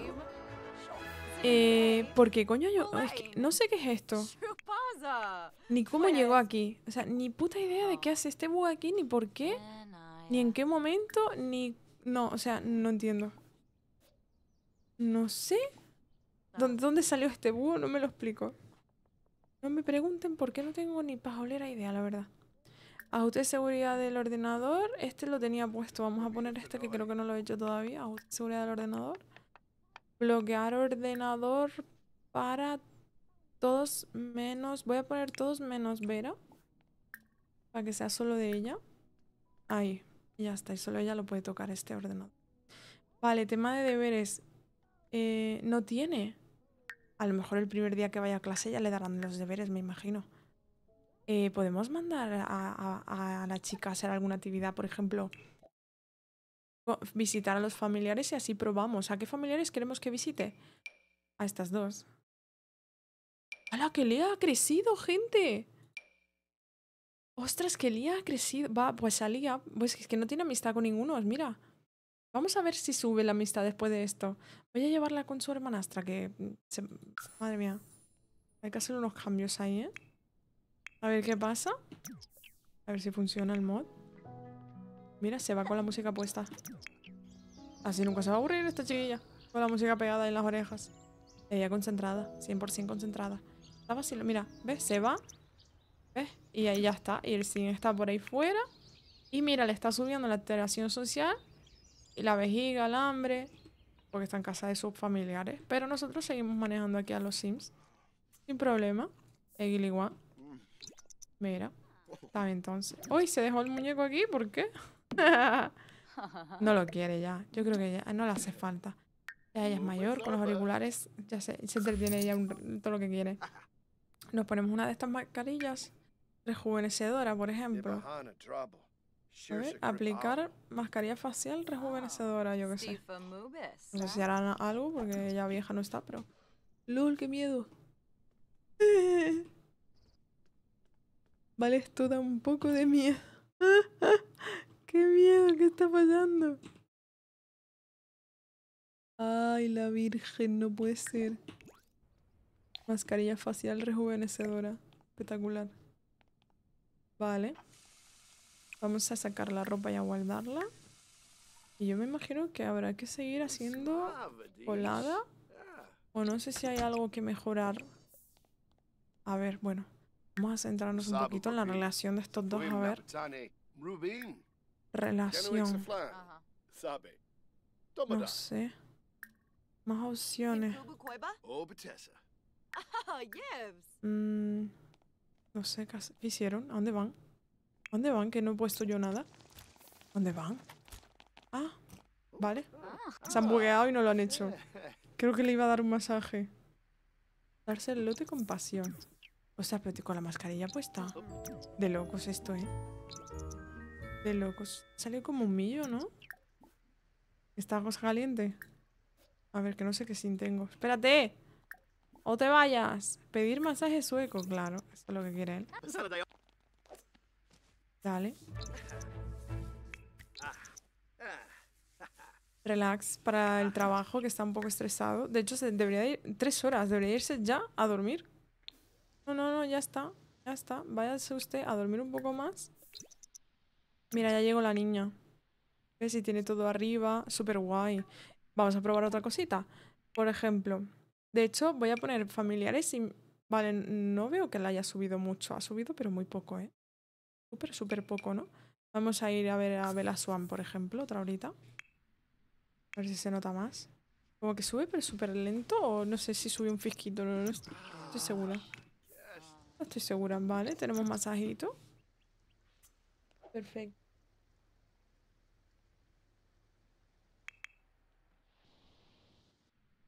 Eh, ¿Por qué coño yo? Es que no sé qué es esto. Ni cómo llegó aquí. O sea, ni puta idea de qué hace este bug aquí, ni por qué, ni en qué momento, ni... No, o sea, no entiendo. No sé. Ah. ¿Dónde salió este búho? No me lo explico. No me pregunten por qué no tengo ni pajolera idea, la verdad. Ajuste de seguridad del ordenador. Este lo tenía puesto. Vamos a poner este que creo que no lo he hecho todavía. Ajuste de seguridad del ordenador. Bloquear ordenador para todos menos... Voy a poner todos menos Vera. Para que sea solo de ella. Ahí. Ya está. Y solo ella lo puede tocar este ordenador. Vale, tema de deberes. Eh, no tiene. A lo mejor el primer día que vaya a clase ya le darán los deberes, me imagino. Eh, ¿Podemos mandar a, la chica a hacer alguna actividad? Por ejemplo, visitar a los familiares y así probamos. ¿A qué familiares queremos que visite? A estas dos. ¡Hala, que Lía ha crecido, gente! ¡Ostras, que Lía ha crecido! Va, pues a Lía, pues es que no tiene amistad con ninguno, mira. Vamos a ver si sube la amistad después de esto. Voy a llevarla con su hermanastra, que... Mm, madre mía. Hay que hacer unos cambios ahí, ¿eh? A ver qué pasa. A ver si funciona el mod. Mira, se va con la música puesta. Así nunca se va a aburrir esta chiquilla. Con la música pegada en las orejas. Ella concentrada, 100% concentrada. Está vacilo. Mira, ¿ves? Se va. ¿Ves? Y ahí ya está. Y el sin está por ahí fuera. Y mira, le está subiendo la alteración social y la vejiga, el hambre, porque está en casa de sus familiares. Pero nosotros seguimos manejando aquí a los Sims. Sin problema. Egil igual. Mira. Está bien entonces. Uy, se dejó el muñeco aquí, ¿por qué? no lo quiere ya. Yo creo que ya ah, no le hace falta. Ya ella es mayor, con los ¿eh? auriculares, ya se, se entretiene ya todo lo que quiere. Nos ponemos una de estas mascarillas rejuvenecedora, por ejemplo. A ver, aplicar mascarilla facial rejuvenecedora, yo que sé. No sé si harán algo porque ya vieja no está, pero... ¡Lul, qué miedo! Vale, esto da un poco de miedo. ¡Qué miedo! ¿Qué está pasando? Ay, la virgen, no puede ser. Mascarilla facial rejuvenecedora. Espectacular. Vale. Vamos a sacar la ropa y a guardarla. Y yo me imagino que habrá que seguir haciendo colada. O no sé si hay algo que mejorar. A ver, bueno. Vamos a centrarnos un poquito en la relación de estos dos, a ver. Relación. No sé. Más opciones. Oh, oh, mm, no sé qué hicieron. ¿A dónde van? ¿Dónde van? Que no he puesto yo nada. ¿Dónde van? Ah, vale. Se han bugueado y no lo han hecho. Creo que le iba a dar un masaje. Darse el lote con pasión. O sea, pero con la mascarilla puesta. De locos esto, ¿eh? De locos. Salió como un millo, ¿no? Está algo caliente. A ver, que no sé qué sin tengo. ¡Espérate! ¡O te vayas! Pedir masaje sueco, claro. Eso es lo que quiere él. Dale. Relax para el trabajo, que está un poco estresado. De hecho, debería ir tres horas. Debería irse ya a dormir. No, no, no, ya está. Ya está. Váyase usted a dormir un poco más. Mira, ya llegó la niña. Ve si tiene todo arriba. Súper guay. Vamos a probar otra cosita. Por ejemplo, de hecho, voy a poner familiares y... Vale, no veo que la haya subido mucho. Ha subido, pero muy poco, ¿eh? Súper, super poco, ¿no? Vamos a ir a ver a Bella Swan, por ejemplo, otra horita. A ver si se nota más. Como que sube, pero súper lento. O no sé si sube un fisquito. No, estoy, estoy, segura. No estoy segura. Vale, tenemos masajito. Perfecto.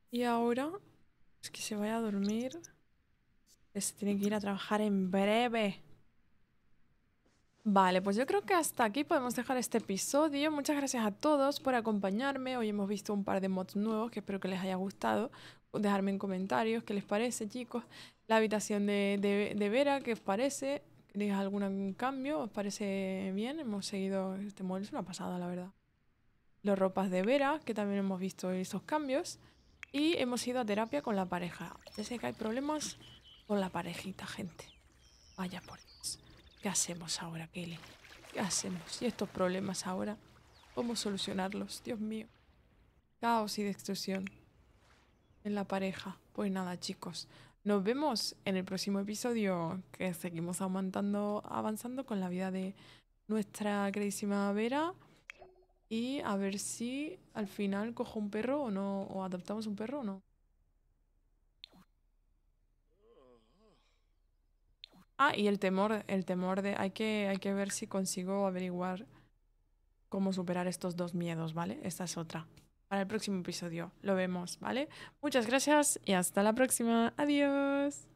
Y ahora es que se vaya a dormir. Se tiene que ir a trabajar en breve. Vale, pues yo creo que hasta aquí podemos dejar este episodio. Muchas gracias a todos por acompañarme. Hoy hemos visto un par de mods nuevos que espero que les haya gustado. Dejarme en comentarios qué les parece, chicos. La habitación de, Vera, qué os parece. ¿Queréis algún cambio? ¿Os parece bien? Hemos seguido este mod, es una pasada, la verdad. los ropas de Vera, que también hemos visto esos cambios. Y hemos ido a terapia con la pareja. Ya sé que hay problemas con la parejita, gente. Vaya por ¿Qué hacemos ahora, Kelly? ¿Qué hacemos? ¿Y estos problemas ahora? ¿Cómo solucionarlos? Dios mío. Caos y destrucción en la pareja. Pues nada, chicos. Nos vemos en el próximo episodio que seguimos aumentando, avanzando con la vida de nuestra queridísima Vera. Y a ver si al final cojo un perro o no, o adoptamos un perro o no. Ah, y el temor, el temor de, hay que, hay que ver si consigo averiguar cómo superar estos dos miedos, ¿vale? Esta es otra. Para el próximo episodio lo vemos, ¿vale? Muchas gracias y hasta la próxima. Adiós.